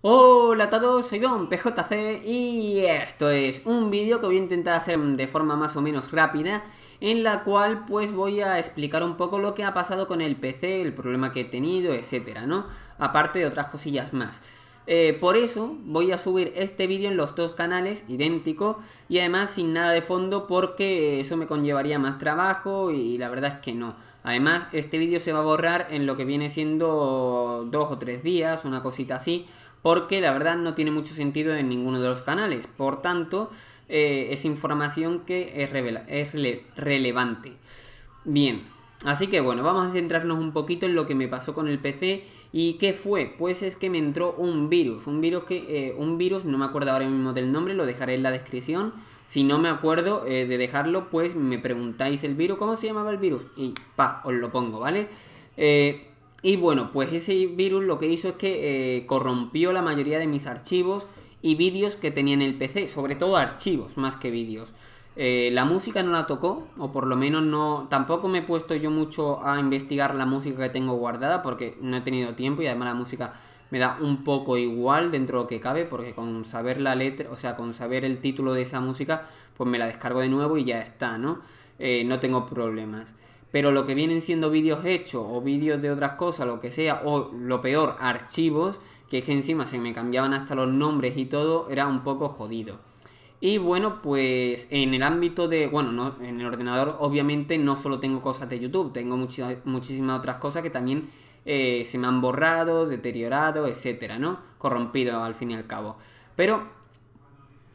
Hola a todos, soy Don PJC y esto es un vídeo que voy a intentar hacer de forma más o menos rápida en la cual pues voy a explicar un poco lo que ha pasado con el PC, el problema que he tenido, etcétera, ¿no? Aparte de otras cosillas más. Eh, por eso voy a subir este vídeo en los dos canales, idéntico, y además sin nada de fondo porque eso me conllevaría más trabajo y la verdad es que no. Además, este vídeo se va a borrar en lo que viene siendo dos o tres días, una cosita así, porque la verdad no tiene mucho sentido en ninguno de los canales. Por tanto, eh, es información que es, relevante. Bien, así que bueno, vamos a centrarnos un poquito en lo que me pasó con el PC y qué fue. Pues es que me entró un virus, un virus que, eh, un virus, no me acuerdo ahora mismo del nombre, lo dejaré en la descripción. Si no me acuerdo eh, de dejarlo, pues me preguntáis el virus, ¿cómo se llamaba el virus? Y pa, os lo pongo, ¿vale? Eh, y bueno, pues ese virus lo que hizo es que eh, corrompió la mayoría de mis archivos y vídeos que tenía en el PC, sobre todo archivos más que vídeos. Eh, la música no la tocó, o por lo menos no. Tampoco me he puesto yo mucho a investigar la música que tengo guardada, porque no he tenido tiempo y además la música me da un poco igual dentro de lo que cabe, porque con saber la letra, o sea, con saber el título de esa música, pues me la descargo de nuevo y ya está, ¿no? Eh, no tengo problemas pero lo que vienen siendo vídeos hechos o vídeos de otras cosas, lo que sea, o lo peor, archivos, que es que encima se me cambiaban hasta los nombres y todo, era un poco jodido. Y bueno, pues en el ámbito de, bueno, no, en el ordenador obviamente no solo tengo cosas de YouTube, tengo muchísimas otras cosas que también eh, se me han borrado, deteriorado, etcétera, ¿no? Corrompido al fin y al cabo. Pero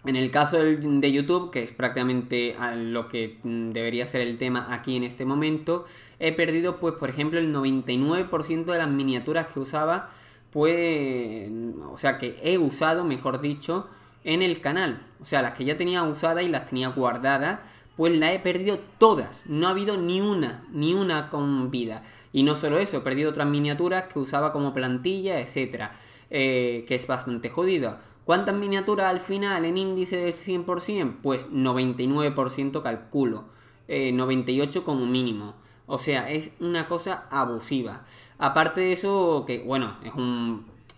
en el caso de YouTube, que es prácticamente lo que mm, debería ser el tema aquí en este momento, he perdido, pues, por ejemplo, el 99% de las miniaturas que usaba, pues, o sea, que he usado, mejor dicho, en el canal. O sea, las que ya tenía usadas y las tenía guardadas, pues las he perdido todas. No ha habido ni una, ni una con vida. Y no solo eso, he perdido otras miniaturas que usaba como plantilla, etcétera, eh, que es bastante jodido. ¿Cuántas miniaturas al final en índice del 100%? Pues 99% calculo, 98 eh, como mínimo. O sea, es una cosa abusiva. Aparte de eso, que bueno, es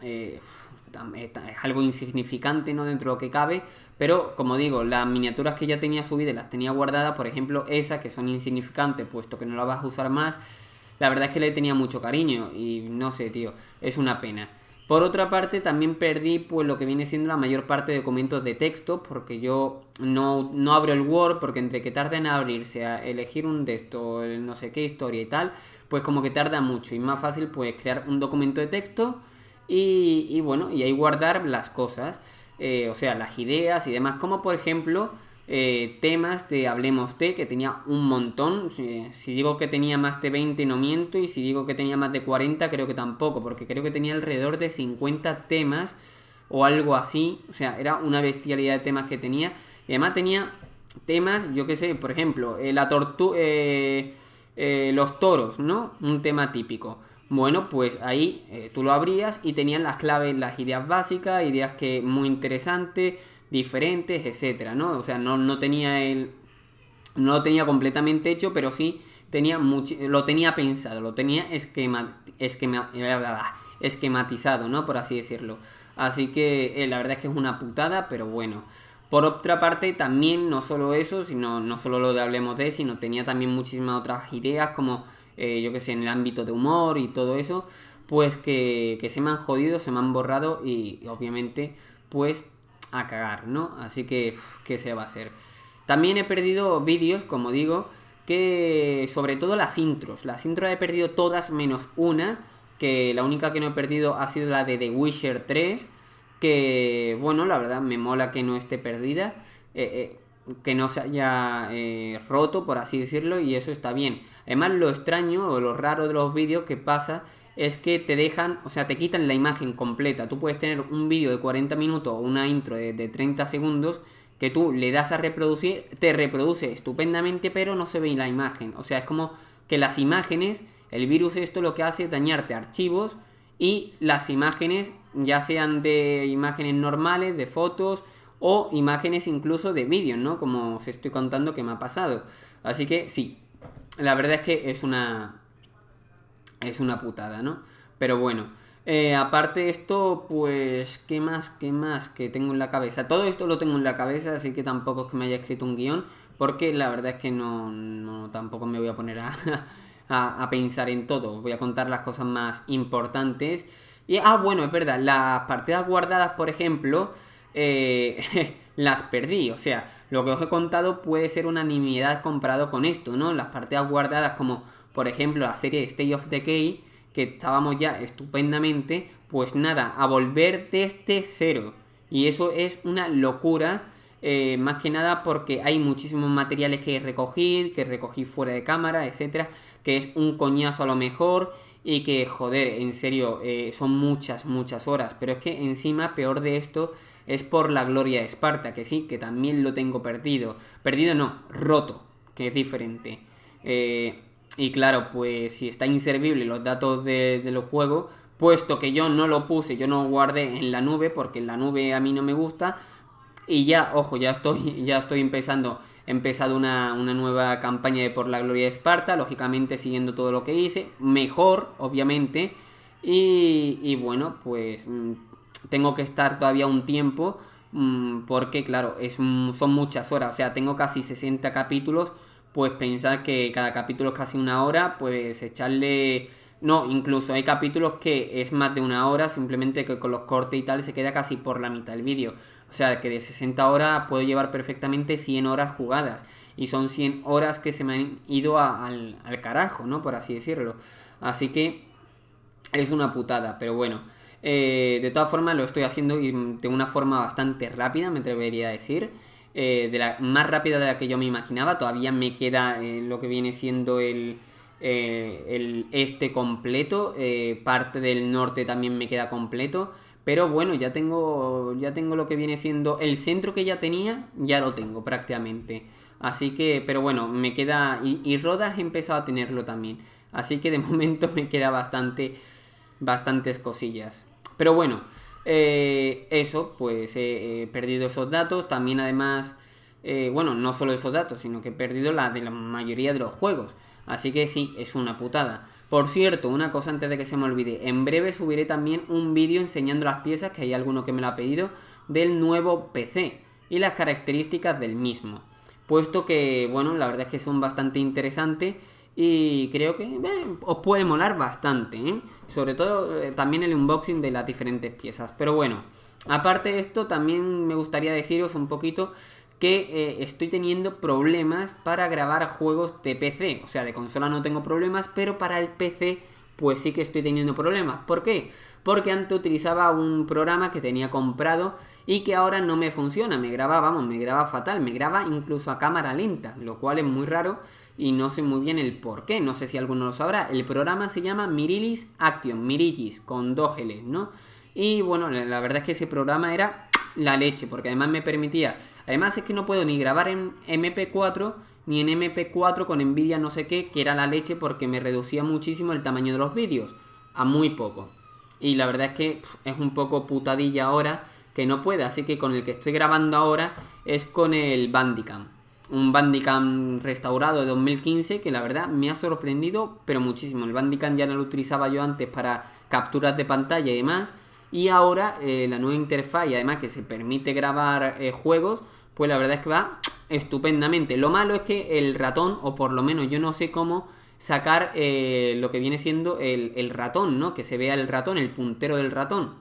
eh, es algo insignificante no dentro de lo que cabe, pero como digo, las miniaturas que ya tenía subidas, las tenía guardadas, por ejemplo, esas que son insignificantes, puesto que no las vas a usar más, la verdad es que le tenía mucho cariño y no sé, tío, es una pena. Por otra parte, también perdí pues lo que viene siendo la mayor parte de documentos de texto, porque yo no, abro el Word, porque entre que tarda en abrirse, a elegir un texto, no sé qué historia y tal, pues como que tarda mucho. Y más fácil pues crear un documento de texto y, bueno, y ahí guardar las cosas, eh, o sea, las ideas y demás, como por ejemplo eh, temas de Hablemos T, que tenía un montón. Eh, si, digo que tenía más de 20 no miento y si digo que tenía más de 40 creo que tampoco, porque creo que tenía alrededor de 50 temas o algo así. O sea, era una bestialidad de temas que tenía. Y además tenía temas, yo que sé, por ejemplo, eh, la tortuga... los toros, ¿no? Un tema típico. Bueno, pues ahí tú lo abrías y tenían las claves, las ideas básicas, ideas que muy interesantes, diferentes, etcétera, ¿no? O sea, no, no tenía el. No lo tenía completamente hecho, pero sí tenía mucho, lo tenía pensado, lo tenía esquema, esquematizado, ¿no? Por así decirlo. Así que eh, la verdad es que es una putada, pero bueno. Por otra parte, también no solo eso, sino no solo lo de Hablemos de, sino tenía también muchísimas otras ideas, como eh, yo que sé, en el ámbito de humor y todo eso, pues que, se me han jodido, se me han borrado y obviamente, pues a cagar, ¿no? Así que, ¿qué se va a hacer? También he perdido vídeos, como digo, que sobre todo las intros. Las intros he perdido todas menos una, que la única que no he perdido ha sido la de The Wisher 3, que bueno, la verdad me mola que no esté perdida, eh, eh, que no se haya eh, roto, por así decirlo, y eso está bien. Además, lo extraño o lo raro de los vídeos que pasa es que te dejan, o sea, te quitan la imagen completa. Tú puedes tener un vídeo de 40 minutos o una intro de, 30 segundos que tú le das a reproducir, te reproduce estupendamente, pero no se ve la imagen. O sea, es como que las imágenes, el virus esto lo que hace es dañarte archivos y las imágenes, ya sean de imágenes normales, de fotos o imágenes incluso de vídeos, ¿no? Como os estoy contando que me ha pasado. Así que sí, la verdad es que es una, es una putada, ¿no? Pero bueno. Eh, aparte de esto, pues, ¿qué más, qué más que tengo en la cabeza? Todo esto lo tengo en la cabeza, así que tampoco es que me haya escrito un guión, porque la verdad es que no, tampoco me voy a poner a, pensar en todo. Voy a contar las cosas más importantes. Y, ah, bueno, es verdad, las partidas guardadas, por ejemplo, eh, las perdí. O sea, lo que os he contado puede ser una nimiedad comparado con esto, ¿no? Las partidas guardadas como por ejemplo, la serie Stay of Decay, que estábamos ya estupendamente, pues nada, a volver desde cero. Y eso es una locura, eh, más que nada porque hay muchísimos materiales que recogí, que recogí fuera de cámara, etcétera, que es un coñazo a lo mejor y que, joder, en serio, eh, son muchas, muchas horas. Pero es que encima, peor de esto, es por la gloria de Esparta, que sí, que también lo tengo perdido. Perdido no, roto, que es diferente. Eh, y claro, pues si está inservible los datos de, los juegos, puesto que yo no lo puse, yo no guardé en la nube, porque en la nube a mí no me gusta. Y ya, ojo, ya estoy, ya estoy empezando. empezado una, nueva campaña de Por la Gloria de Esparta, lógicamente siguiendo todo lo que hice, mejor, obviamente. Y, bueno, pues mm, tengo que estar todavía un tiempo, mm, porque claro, es, son muchas horas, o sea, tengo casi 60 capítulos pues pensar que cada capítulo es casi una hora, pues echarle... No, incluso hay capítulos que es más de una hora, simplemente que con los cortes y tal se queda casi por la mitad el vídeo. O sea, que de 60 horas puedo llevar perfectamente 100 horas jugadas. Y son 100 horas que se me han ido al, carajo, ¿no? Por así decirlo. Así que es una putada, pero bueno. Eh, de todas formas lo estoy haciendo de una forma bastante rápida, me atrevería a decir. Eh, la, más rápida de la que yo me imaginaba. Todavía me queda eh, lo que viene siendo el, eh, el este completo, parte del norte también me queda completo. Pero bueno, ya tengo, ya tengo lo que viene siendo el centro que ya tenía, ya lo tengo prácticamente. Así que, pero bueno, me queda... Y, y Rodas he empezado a tenerlo también. Así que de momento me queda bastante, bastantes cosillas. Pero bueno, eh, eso, pues he perdido esos datos. También además, eh, bueno, no solo esos datos, sino que he perdido la de la mayoría de los juegos. Así que sí, es una putada. Por cierto, una cosa antes de que se me olvide, en breve subiré también un vídeo enseñando las piezas, que hay alguno que me lo ha pedido, del nuevo PC y las características del mismo. Puesto que, bueno, la verdad es que son bastante interesantes y creo que os puede molar bastante, ¿eh? Sobre todo eh, también el unboxing de las diferentes piezas. Pero bueno, aparte de esto, también me gustaría deciros un poquito que eh, estoy teniendo problemas para grabar juegos de PC. O sea, de consola no tengo problemas, pero para el PC pues sí que estoy teniendo problemas. ¿Por qué? Porque antes utilizaba un programa que tenía comprado y que ahora no me funciona. Me grababa, vamos, me graba fatal, me graba incluso a cámara lenta, lo cual es muy raro y no sé muy bien el por qué. No sé si alguno lo sabrá. El programa se llama Mirilis Action, Mirillis con dos L, ¿no? Y bueno, la verdad es que ese programa era la leche, porque además me permitía. Además es que no puedo ni grabar en MP4 ni en MP4 con Nvidia no sé qué, que era la leche porque me reducía muchísimo el tamaño de los vídeos, a muy poco. Y la verdad es que es un poco putadilla ahora que no pueda así que con el que estoy grabando ahora es con el Bandicam. Un Bandicam restaurado de 2015 que la verdad me ha sorprendido, pero muchísimo. El Bandicam ya no lo utilizaba yo antes para capturas de pantalla y demás. Y ahora eh, la nueva interfaz y además que se permite grabar eh, juegos, pues la verdad es que va estupendamente. Lo malo es que el ratón, o por lo menos yo no sé cómo sacar eh, lo que viene siendo el, ratón, ¿no? Que se vea el ratón, el puntero del ratón.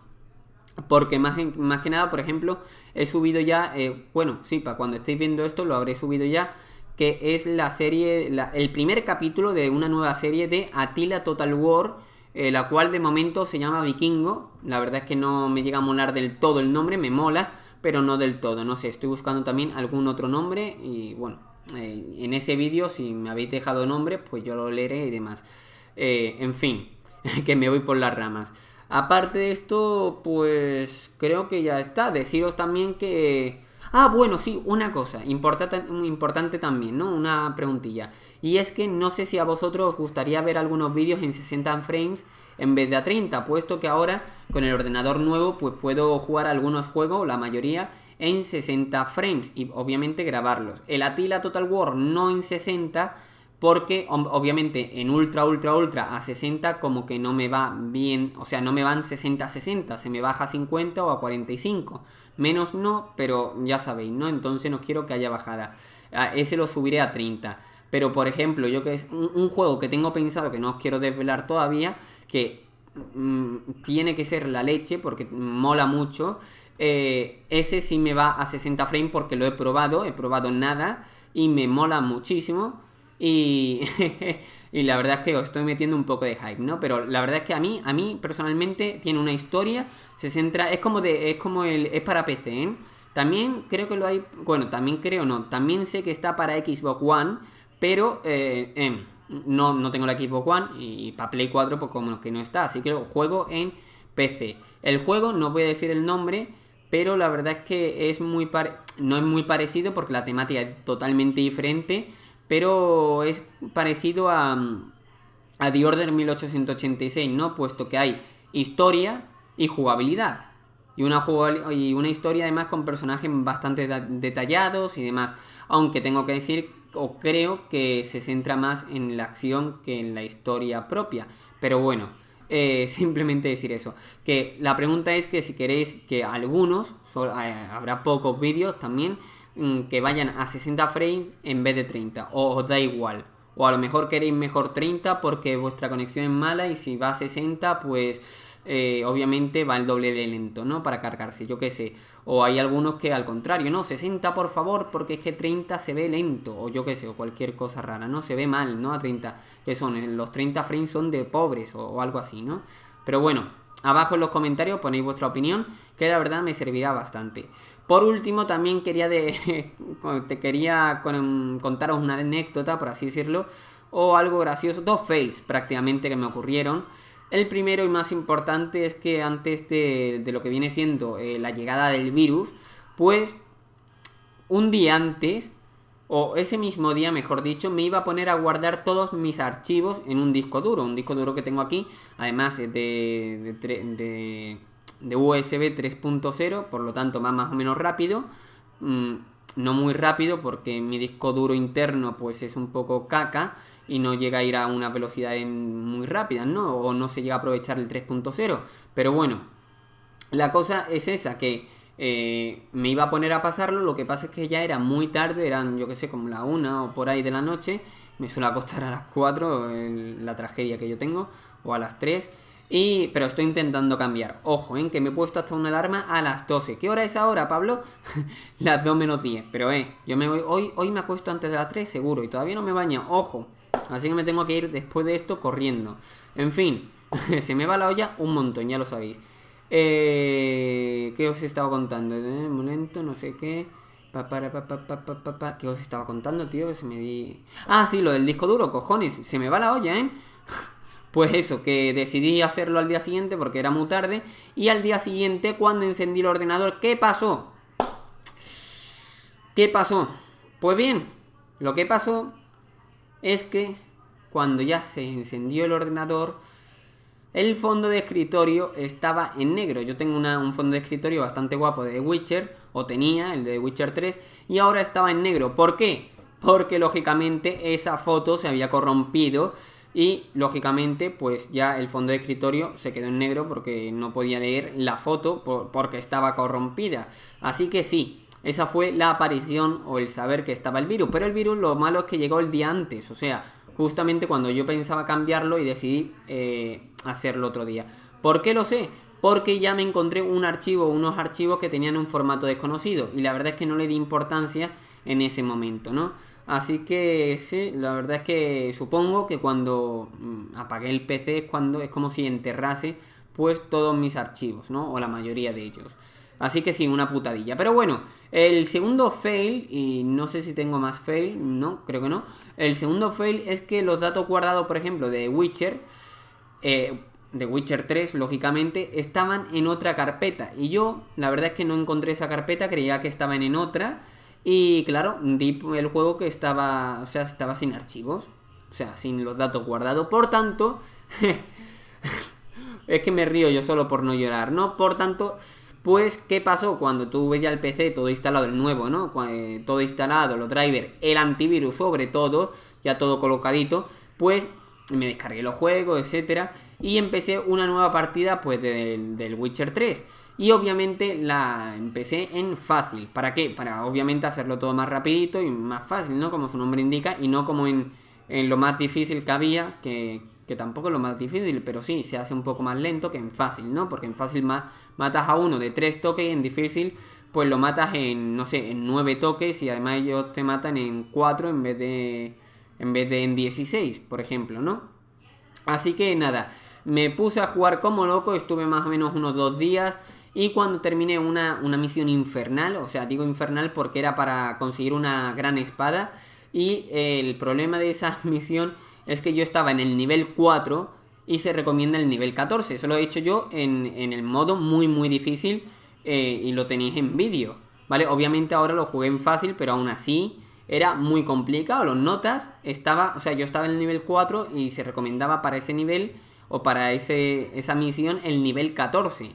Porque más, más que nada, por ejemplo, he subido ya, eh, bueno, sí, para cuando estéis viendo esto lo habré subido ya, que es la serie, el primer capítulo de una nueva serie de Attila Total War, eh, la cual de momento se llama Vikingo. La verdad es que no me llega a molar del todo el nombre, me mola, pero no del todo. No sé, estoy buscando también algún otro nombre y bueno, eh, en ese vídeo si me habéis dejado nombre pues yo lo leeré y demás. Eh, en fin, que me voy por las ramas. Aparte de esto, pues creo que ya está. Deciros también que Ah, bueno, sí, una cosa, importante también, ¿no? Una preguntilla. Y es que no sé si a vosotros os gustaría ver algunos vídeos en 60 frames en vez de a 30, puesto que ahora con el ordenador nuevo pues puedo jugar algunos juegos, la mayoría, en 60 frames y obviamente grabarlos. El Atila Total War no en 60 porque obviamente en ultra, ultra, ultra a 60 como que no me va bien, o sea, no me van 60 60, se me baja a 50 o a 45. Menos no, pero ya sabéis, ¿no? Entonces no quiero que haya bajada. ese lo subiré a 30. Pero por ejemplo, yo que es un, juego que tengo pensado, que no os quiero desvelar todavía, que mm, tiene que ser la leche porque mola mucho. Eh, ese sí me va a 60 frames porque lo he probado, he probado nada y me mola muchísimo Y, la verdad es que os estoy metiendo un poco de hype, ¿no? Pero la verdad es que a mí, a mí personalmente, tiene una historia, se centra, es como de, es como el, es para PC, ¿eh? También creo que lo hay, bueno, también creo, no, también sé que está para Xbox One, pero eh, em, no, no tengo la Xbox One y para Play 4 pues como que no está, así que juego en PC. El juego, no voy a decir el nombre, pero la verdad es que es muy no es muy parecido porque la temática es totalmente diferente, pero es parecido a, a The Order 1886, ¿no? Puesto que hay historia y jugabilidad. Y una, y una historia además con personajes bastante detallados y demás. Aunque tengo que decir o creo que se centra más en la acción que en la historia propia. Pero bueno, eh, simplemente decir eso. Que la pregunta es que si queréis que algunos, eh, habrá pocos vídeos también, Mm, que vayan a 60 frames en vez de 30, o os da igual. O a lo mejor queréis mejor 30 porque vuestra conexión es mala y si va a 60, pues eh, obviamente va el doble de lento, ¿no? Para cargarse, yo qué sé. O hay algunos que al contrario, no, 60 por favor porque es que 30 se ve lento, o yo qué sé, o cualquier cosa rara, ¿no? Se ve mal, ¿no? A 30, que son, eh, los 30 frames son de pobres o, o algo así, ¿no? Pero bueno, abajo en los comentarios ponéis vuestra opinión, que la verdad me servirá bastante. Por último, también quería de, te quería contaros una anécdota, por así decirlo, o algo gracioso, dos fails prácticamente que me ocurrieron. El primero y más importante es que antes de, lo que viene siendo eh, la llegada del virus, pues un día antes, o ese mismo día mejor dicho, me iba a poner a guardar todos mis archivos en un disco duro, un disco duro que tengo aquí, además eh, de, de, de de USB 3.0, por lo tanto más, más o menos rápido. Mm, no muy rápido porque mi disco duro interno pues es un poco caca y no llega a ir a una velocidad muy rápida, ¿no? O no se llega a aprovechar el 3.0. Pero bueno, la cosa es esa, que eh, me iba a poner a pasarlo, lo que pasa es que ya era muy tarde, eran yo que sé, como la una o por ahí de la noche, me suele acostar a las 4, la tragedia que yo tengo, o a las 3 y, pero estoy intentando cambiar. Ojo, en ¿eh? que me he puesto hasta una alarma a las 12. ¿Qué hora es ahora, Pablo? las 2 menos 10. Pero, eh, yo me voy. Hoy, hoy me acuesto antes de las 3, seguro. Y todavía no me baño. Ojo. Así que me tengo que ir después de esto corriendo. En fin, se me va la olla un montón, ya lo sabéis. Eh, ¿Qué os estaba contando? Eh, un momento, no sé qué. Pa, para, pa, pa, ¿Qué os estaba contando, tío? Que se me di. Ah, sí, lo del disco duro, cojones. Se me va la olla, ¿eh? Pues eso, que decidí hacerlo al día siguiente porque era muy tarde. Y al día siguiente, cuando encendí el ordenador, ¿qué pasó? ¿Qué pasó? Pues bien, lo que pasó es que cuando ya se encendió el ordenador, el fondo de escritorio estaba en negro. Yo tengo un fondo de escritorio bastante guapo de Witcher, o tenía el de Witcher 3, y ahora estaba en negro. ¿Por qué? Porque lógicamente esa foto se había corrompido y lógicamente pues ya el fondo de escritorio se quedó en negro porque no podía leer la foto porque estaba corrompida. Así que sí, esa fue la aparición o el saber que estaba el virus. Pero el virus lo malo es que llegó el día antes, o sea, justamente cuando yo pensaba cambiarlo y decidí eh, hacerlo otro día. ¿Por qué lo sé? Porque ya me encontré un archivo, unos archivos que tenían un formato desconocido y la verdad es que no le di importancia en ese momento, ¿no? Así que sí, la verdad es que supongo que cuando mm, apagué el PC es cuando es como si enterrase pues todos mis archivos, ¿no? O la mayoría de ellos. Así que sí, una putadilla. Pero bueno, el segundo fail, y no sé si tengo más fail, no, creo que no. El segundo fail es que los datos guardados, por ejemplo, de Witcher, eh, de Witcher 3, lógicamente, estaban en otra carpeta. Y yo, la verdad es que no encontré esa carpeta, creía que estaban en otra. Y claro, di el juego que estaba, o sea, estaba sin archivos, o sea, sin los datos guardados. Por tanto, es que me río yo solo por no llorar, ¿no? Por tanto, pues, ¿qué pasó? Cuando tuve ya el PC todo instalado, el nuevo, ¿no? Eh, todo instalado, los drivers, el antivirus sobre todo, ya todo colocadito, pues me descargué los juegos, etcétera, y empecé una nueva partida, pues, del, del Witcher 3. Y obviamente la empecé en fácil. ¿Para qué? Para obviamente hacerlo todo más rapidito y más fácil, ¿no? Como su nombre indica, y no como en, lo más difícil que había, que, que tampoco es lo más difícil, pero sí, se hace un poco más lento que en fácil, ¿no? Porque en fácil más matas a uno de tres toques y en difícil pues lo matas en, no sé, en nueve toques y además ellos te matan en cuatro en vez de, en vez de en 16, por ejemplo, ¿no? Así que nada, me puse a jugar como loco, estuve más o menos unos dos días, y cuando terminé una, misión infernal, o sea, digo infernal porque era para conseguir una gran espada. Y el problema de esa misión es que yo estaba en el nivel 4 y se recomienda el nivel 14. Eso lo he hecho yo en, el modo muy muy difícil eh, y lo tenéis en vídeo. ¿Vale? Obviamente ahora lo jugué en fácil, pero aún así era muy complicado. Los notas estaba, o sea, yo estaba en el nivel 4 y se recomendaba para ese nivel o para ese, esa misión el nivel 14.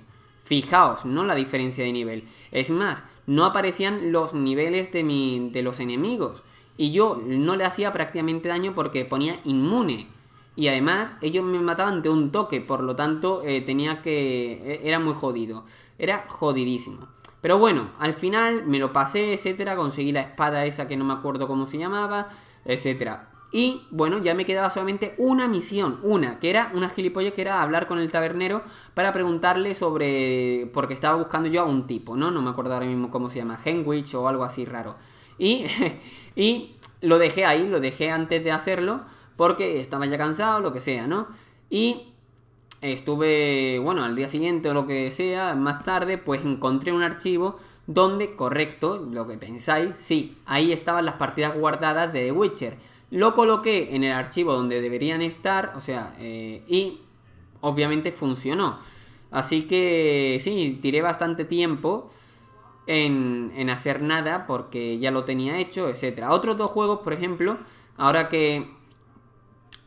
Fijaos, ¿no? La diferencia de nivel. Es más, no aparecían los niveles de, de los enemigos. Y yo no le hacía prácticamente daño porque ponía inmune. Y además, ellos me mataban de un toque, por lo tanto, eh, tenía que... E, era muy jodido. Era jodidísimo. Pero bueno, al final me lo pasé, etcétera. Conseguí la espada esa que no me acuerdo cómo se llamaba, etcétera. Y bueno, ya me quedaba solamente una misión, una, que era una gilipollas que era hablar con el tabernero para preguntarle sobre. porque estaba buscando yo a un tipo, ¿no? No me acuerdo ahora mismo cómo se llama, Henwich o algo así raro. Y, y lo dejé ahí, lo dejé antes de hacerlo, porque estaba ya cansado, lo que sea, ¿no? Y estuve, bueno, al día siguiente o lo que sea, más tarde, pues encontré un archivo donde, correcto, lo que pensáis, sí, ahí estaban las partidas guardadas de The Witcher lo coloqué en el archivo donde deberían estar, o sea, eh, y obviamente funcionó. Así que sí, tiré bastante tiempo en, en hacer nada porque ya lo tenía hecho, etc. Otros dos juegos, por ejemplo, ahora que,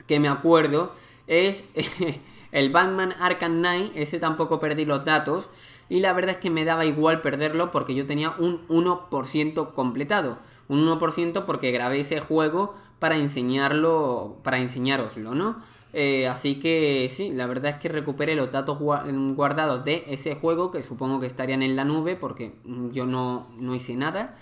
que me acuerdo, es el Batman Arkham Knight, ese tampoco perdí los datos y la verdad es que me daba igual perderlo porque yo tenía un 1% completado un 1% porque grabé ese juego para enseñarlo, para enseñaroslo ¿no? Eh, así que sí, la verdad es que recuperé los datos guardados de ese juego, que supongo que estarían en la nube porque yo no, no hice nada.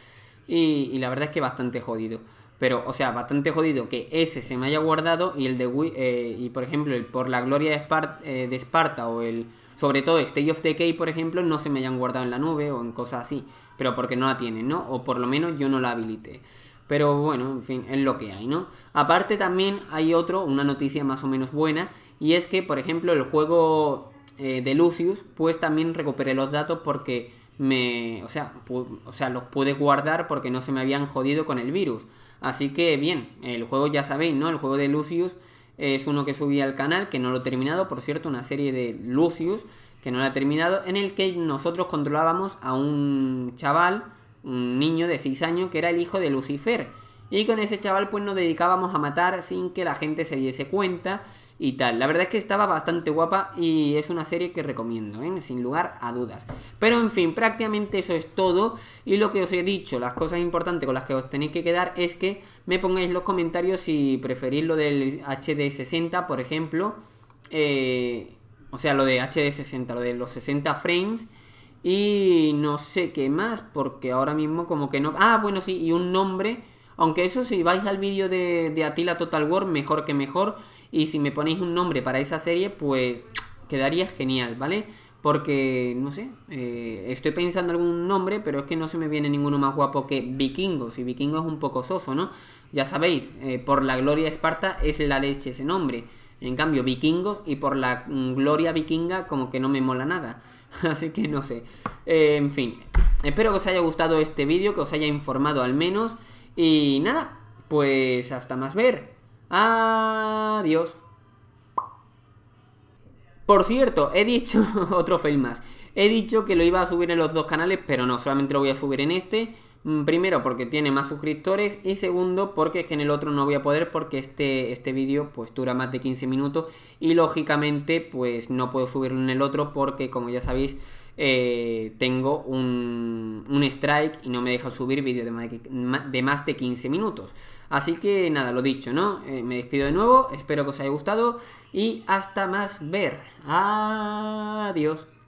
Y, la verdad es que bastante jodido. Pero, o sea, bastante jodido que ese se me haya guardado y el de Wii, eh, y por ejemplo, el por la gloria eh, de, Esparta o el, sobre todo State of Decay, por ejemplo, no se me hayan guardado en la nube o en cosas así pero porque no la tienen, ¿no? O por lo menos yo no la habilité. Pero bueno, en fin, es lo que hay, ¿no? Aparte también hay otro, una noticia más o menos buena, y es que, por ejemplo, el juego eh, de Lucius, pues también recuperé los datos porque me, o sea, o sea, los pude guardar porque no se me habían jodido con el virus. Así que bien, el juego ya sabéis, ¿no? El juego de Lucius es uno que subí al canal, que no lo he terminado, por cierto, una serie de Lucius, que no la he terminado, en el que nosotros controlábamos a un chaval, un niño de 6 años, que era el hijo de Lucifer y con ese chaval pues nos dedicábamos a matar sin que la gente se diese cuenta y tal. La verdad es que estaba bastante guapa y es una serie que recomiendo, ¿eh? sin lugar a dudas. Pero en fin, prácticamente eso es todo. Y lo que os he dicho, las cosas importantes con las que os tenéis que quedar es que me pongáis los comentarios si preferís lo del HD60, por ejemplo. Eh, o sea, lo de HD60, lo de los 60 frames. Y no sé qué más, porque ahora mismo como que no... Ah, bueno, sí, y un nombre aunque eso, si vais al vídeo de, Atila Total War, mejor que mejor. Y si me ponéis un nombre para esa serie, pues quedaría genial, ¿vale? Porque, no sé, eh, estoy pensando algún nombre, pero es que no se me viene ninguno más guapo que Vikingos. Y vikingos es un poco soso, ¿no? Ya sabéis, eh, por la gloria esparta es la leche ese nombre. En cambio, Vikingos y por la gloria vikinga como que no me mola nada. Así que no sé. Eh, en fin, espero que os haya gustado este vídeo, que os haya informado al menos. Y nada, pues hasta más ver. Adiós. Por cierto, he dicho otro fail más. He dicho que lo iba a subir en los dos canales, pero no, solamente lo voy a subir en este. Mm, primero porque tiene más suscriptores y segundo porque es que en el otro no voy a poder porque este, este vídeo pues dura más de 15 minutos y lógicamente pues no puedo subirlo en el otro porque como ya sabéis eh, tengo un, strike y no me deja subir vídeo de, más de, 15 minutos. Así que nada, lo dicho, ¿no? Eh, me despido de nuevo, espero que os haya gustado y hasta más ver. Adiós.